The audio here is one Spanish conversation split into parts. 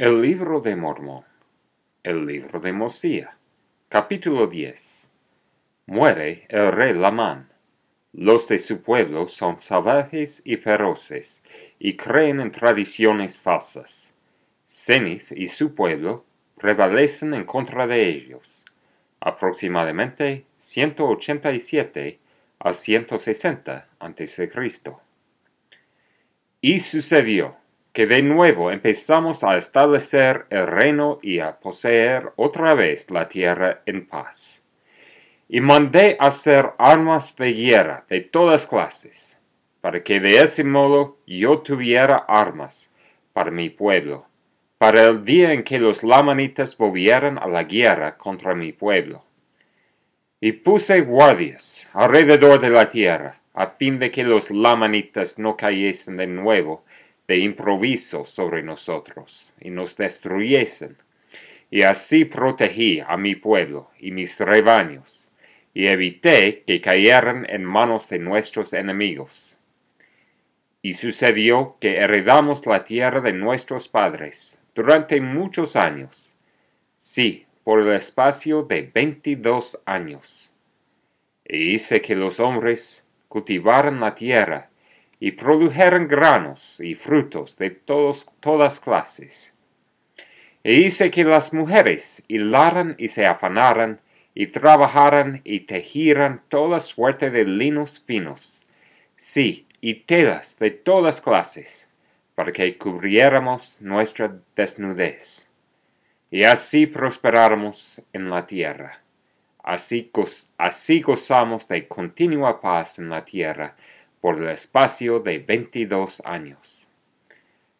El libro de Mormón. El libro de Mosía. Capítulo 10. Muere el rey Lamán. Los de su pueblo son salvajes y feroces, y creen en tradiciones falsas. Zenith y su pueblo prevalecen en contra de ellos. Aproximadamente 187 a 160 Cristo. Y sucedió de nuevo empezamos a establecer el reino y a poseer otra vez la tierra en paz. Y mandé hacer armas de guerra de todas clases, para que de ese modo yo tuviera armas para mi pueblo, para el día en que los lamanitas volvieran a la guerra contra mi pueblo. Y puse guardias alrededor de la tierra, a fin de que los lamanitas no cayesen de nuevo de improviso sobre nosotros y nos destruyesen. Y así protegí a mi pueblo y mis rebaños, y evité que cayeran en manos de nuestros enemigos. Y sucedió que heredamos la tierra de nuestros padres durante muchos años, sí, por el espacio de veintidós años. E hice que los hombres cultivaran la tierra y produjeran granos y frutos de todos, todas clases. E hice que las mujeres hilaran y se afanaran, y trabajaran y tejieran toda suerte de linos finos, sí, y telas de todas clases, para que cubriéramos nuestra desnudez. Y así prosperáramos en la tierra. Así, así gozamos de continua paz en la tierra, por el espacio de veintidós años.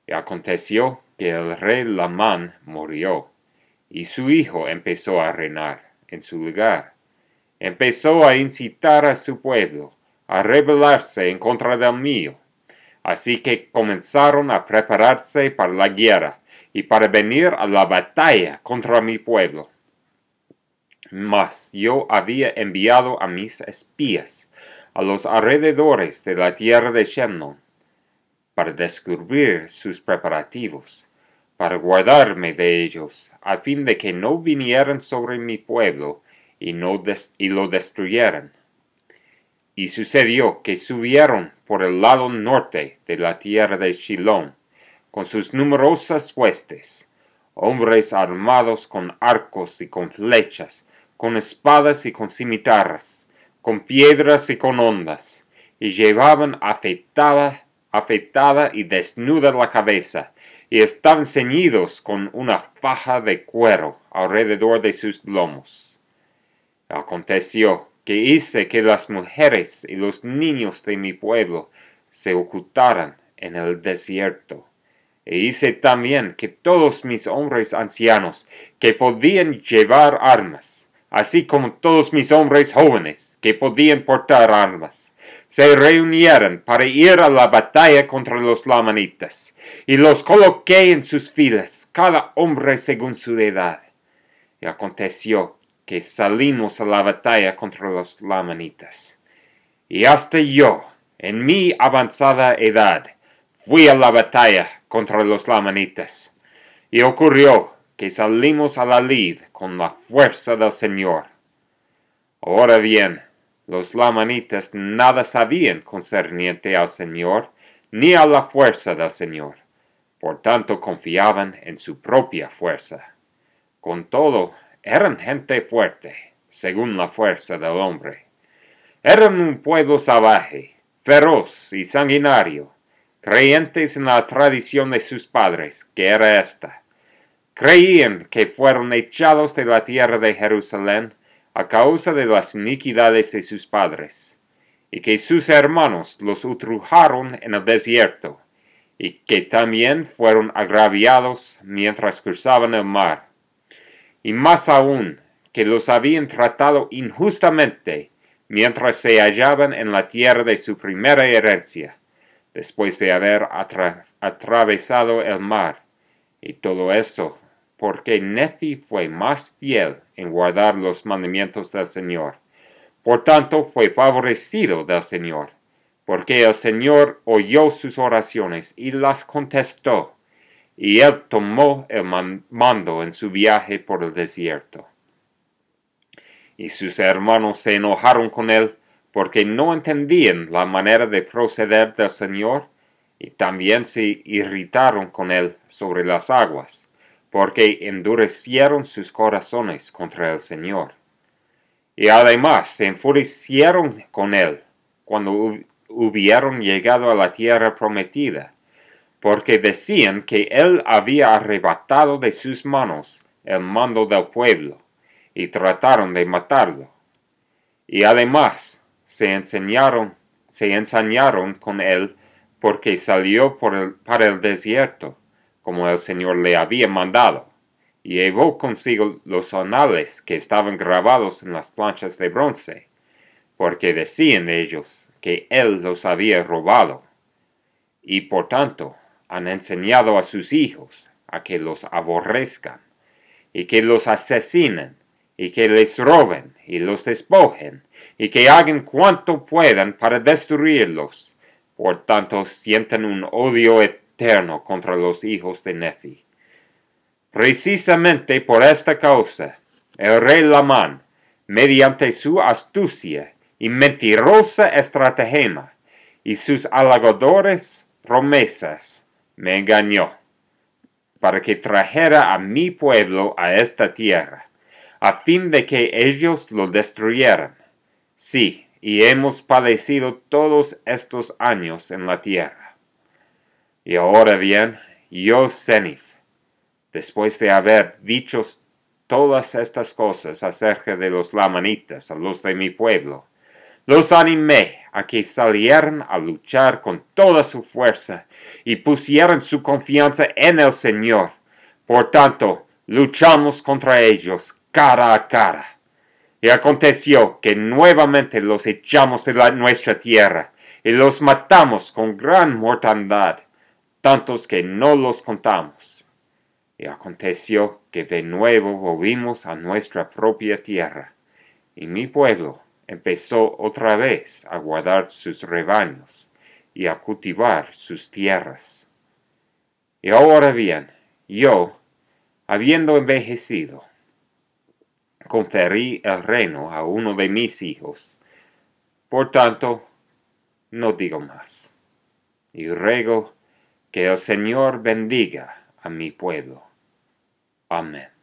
Y aconteció que el rey Lamán murió, y su hijo empezó a reinar en su lugar. Empezó a incitar a su pueblo a rebelarse en contra del mío. Así que comenzaron a prepararse para la guerra y para venir a la batalla contra mi pueblo. Mas yo había enviado a mis espías a los alrededores de la tierra de Shemnon, para descubrir sus preparativos, para guardarme de ellos, a fin de que no vinieran sobre mi pueblo y, no y lo destruyeran. Y sucedió que subieron por el lado norte de la tierra de Shilón, con sus numerosas huestes, hombres armados con arcos y con flechas, con espadas y con cimitarras, con piedras y con ondas, y llevaban afeitada, afeitada y desnuda la cabeza, y estaban ceñidos con una faja de cuero alrededor de sus lomos. Aconteció que hice que las mujeres y los niños de mi pueblo se ocultaran en el desierto. E hice también que todos mis hombres ancianos que podían llevar armas así como todos mis hombres jóvenes que podían portar armas, se reunieron para ir a la batalla contra los lamanitas, y los coloqué en sus filas, cada hombre según su edad. Y aconteció que salimos a la batalla contra los lamanitas. Y hasta yo, en mi avanzada edad, fui a la batalla contra los lamanitas. Y ocurrió que salimos a la lid con la fuerza del Señor. Ahora bien, los lamanitas nada sabían concerniente al Señor, ni a la fuerza del Señor. Por tanto, confiaban en su propia fuerza. Con todo, eran gente fuerte, según la fuerza del hombre. Eran un pueblo salvaje, feroz y sanguinario, creyentes en la tradición de sus padres, que era esta, creían que fueron echados de la tierra de Jerusalén a causa de las iniquidades de sus padres, y que sus hermanos los utrujaron en el desierto, y que también fueron agraviados mientras cruzaban el mar. Y más aún, que los habían tratado injustamente mientras se hallaban en la tierra de su primera herencia, después de haber atravesado el mar. Y todo eso porque Nefi fue más fiel en guardar los mandamientos del Señor. Por tanto, fue favorecido del Señor, porque el Señor oyó sus oraciones y las contestó, y él tomó el mando en su viaje por el desierto. Y sus hermanos se enojaron con él, porque no entendían la manera de proceder del Señor, y también se irritaron con él sobre las aguas porque endurecieron sus corazones contra el Señor. Y además se enfurecieron con él cuando hubieron llegado a la tierra prometida, porque decían que él había arrebatado de sus manos el mando del pueblo, y trataron de matarlo. Y además se enseñaron, se ensañaron con él porque salió por para el desierto como el Señor le había mandado, y llevó consigo los anales que estaban grabados en las planchas de bronce, porque decían ellos que él los había robado, y por tanto han enseñado a sus hijos a que los aborrezcan, y que los asesinen, y que les roben, y los despojen, y que hagan cuanto puedan para destruirlos. Por tanto, sienten un odio eterno contra los hijos de Nefi. Precisamente por esta causa, el rey Lamán, mediante su astucia y mentirosa estratagema y sus halagadores promesas, me engañó, para que trajera a mi pueblo a esta tierra, a fin de que ellos lo destruyeran. Sí, y hemos padecido todos estos años en la tierra. Y ahora bien, yo, Zenith, después de haber dicho todas estas cosas acerca de los lamanitas, a los de mi pueblo, los animé a que salieran a luchar con toda su fuerza y pusieran su confianza en el Señor. Por tanto, luchamos contra ellos cara a cara. Y aconteció que nuevamente los echamos de la, nuestra tierra y los matamos con gran mortandad tantos que no los contamos. Y aconteció que de nuevo volvimos a nuestra propia tierra, y mi pueblo empezó otra vez a guardar sus rebaños y a cultivar sus tierras. Y ahora bien, yo, habiendo envejecido, conferí el reino a uno de mis hijos. Por tanto, no digo más. Y ruego que el Señor bendiga a mi pueblo. Amén.